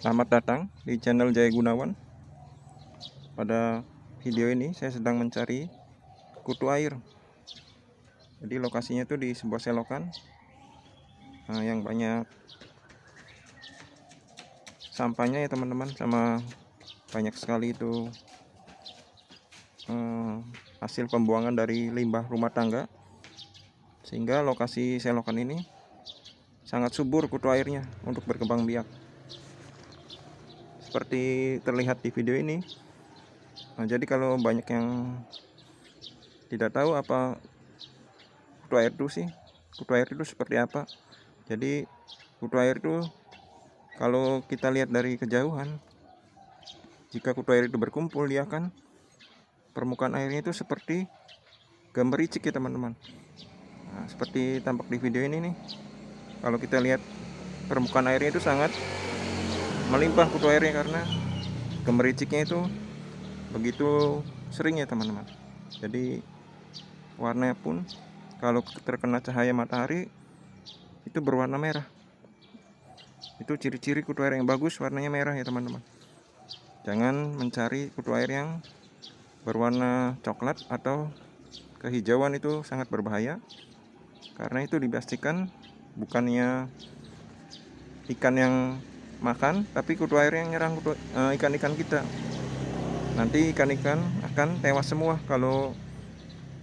Selamat datang di channel Jaya Gunawan Pada video ini saya sedang mencari kutu air Jadi lokasinya itu di sebuah selokan nah, Yang banyak sampahnya ya teman-teman Sama banyak sekali itu hmm, Hasil pembuangan dari limbah rumah tangga Sehingga lokasi selokan ini sangat subur kutu airnya untuk berkembang biak seperti terlihat di video ini nah, jadi kalau banyak yang tidak tahu apa kutu air itu sih kutu air itu seperti apa jadi kutu air itu kalau kita lihat dari kejauhan jika kutu air itu berkumpul dia ya akan permukaan airnya itu seperti gemericik ya teman-teman nah, seperti tampak di video ini nih kalau kita lihat permukaan airnya itu sangat melimpah kutu airnya karena gemericiknya itu begitu sering ya teman-teman jadi warnanya pun kalau terkena cahaya matahari itu berwarna merah itu ciri-ciri kutu air yang bagus warnanya merah ya teman-teman jangan mencari kutu air yang berwarna coklat atau kehijauan itu sangat berbahaya karena itu dipastikan bukannya ikan yang makan tapi kutu air yang nyerang eh, ikan-ikan kita nanti ikan-ikan akan tewas semua kalau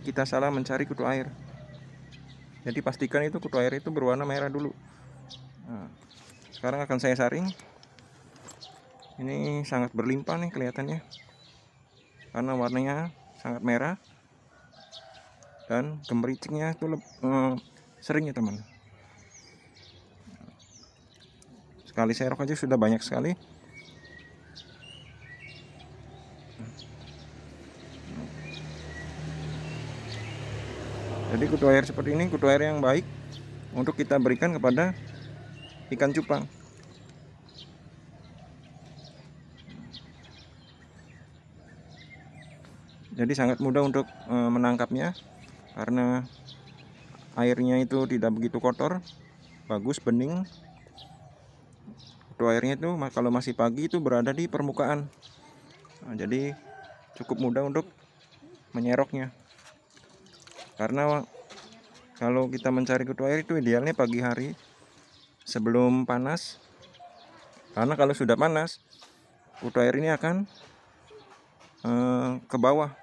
kita salah mencari kutu air jadi pastikan itu kutu air itu berwarna merah dulu nah, sekarang akan saya saring ini sangat berlimpah nih kelihatannya karena warnanya sangat merah dan gemericiknya itu uh, sering ya teman sekali serok aja sudah banyak sekali jadi kutu air seperti ini kutu air yang baik untuk kita berikan kepada ikan cupang jadi sangat mudah untuk eh, menangkapnya karena airnya itu tidak begitu kotor bagus bening waktu airnya itu kalau masih pagi itu berada di permukaan nah, jadi cukup mudah untuk menyeroknya karena kalau kita mencari kutu air itu idealnya pagi hari sebelum panas karena kalau sudah panas kutu air ini akan eh, ke bawah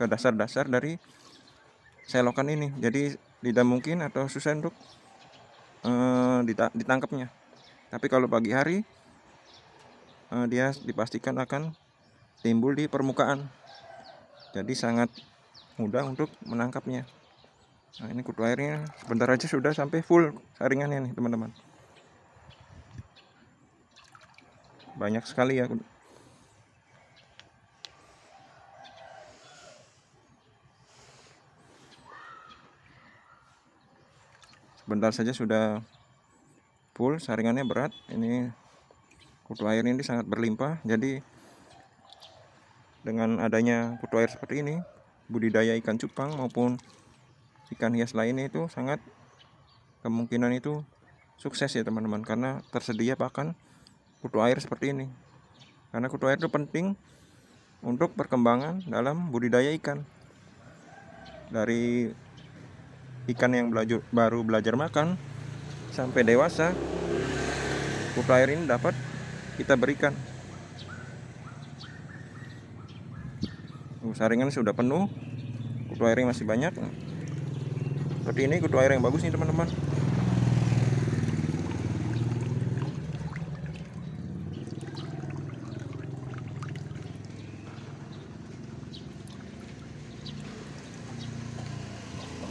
ke dasar-dasar dari selokan ini jadi tidak mungkin atau susah untuk eh, ditangkapnya tapi kalau pagi hari uh, dia dipastikan akan timbul di permukaan. Jadi sangat mudah untuk menangkapnya. Nah, ini kutu airnya sebentar aja sudah sampai full saringannya nih, teman-teman. Banyak sekali ya sebentar saja sudah full saringannya berat ini kutu air ini sangat berlimpah jadi dengan adanya kutu air seperti ini budidaya ikan cupang maupun ikan hias lainnya itu sangat kemungkinan itu sukses ya teman-teman karena tersedia pakan kutu air seperti ini karena kutu air itu penting untuk perkembangan dalam budidaya ikan dari ikan yang belajar, baru belajar makan sampai dewasa kutu air ini dapat kita berikan oh, saringan sudah penuh kutu air masih banyak seperti ini kutu air yang bagus nih teman-teman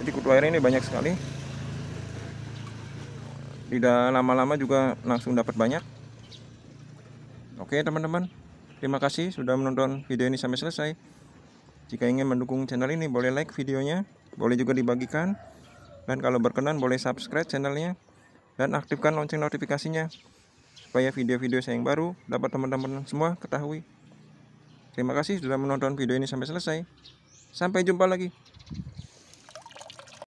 jadi kutu air ini banyak sekali tidak lama-lama juga langsung dapat banyak oke teman-teman terima kasih sudah menonton video ini sampai selesai jika ingin mendukung channel ini boleh like videonya boleh juga dibagikan dan kalau berkenan boleh subscribe channelnya dan aktifkan lonceng notifikasinya supaya video-video saya yang baru dapat teman-teman semua ketahui terima kasih sudah menonton video ini sampai selesai sampai jumpa lagi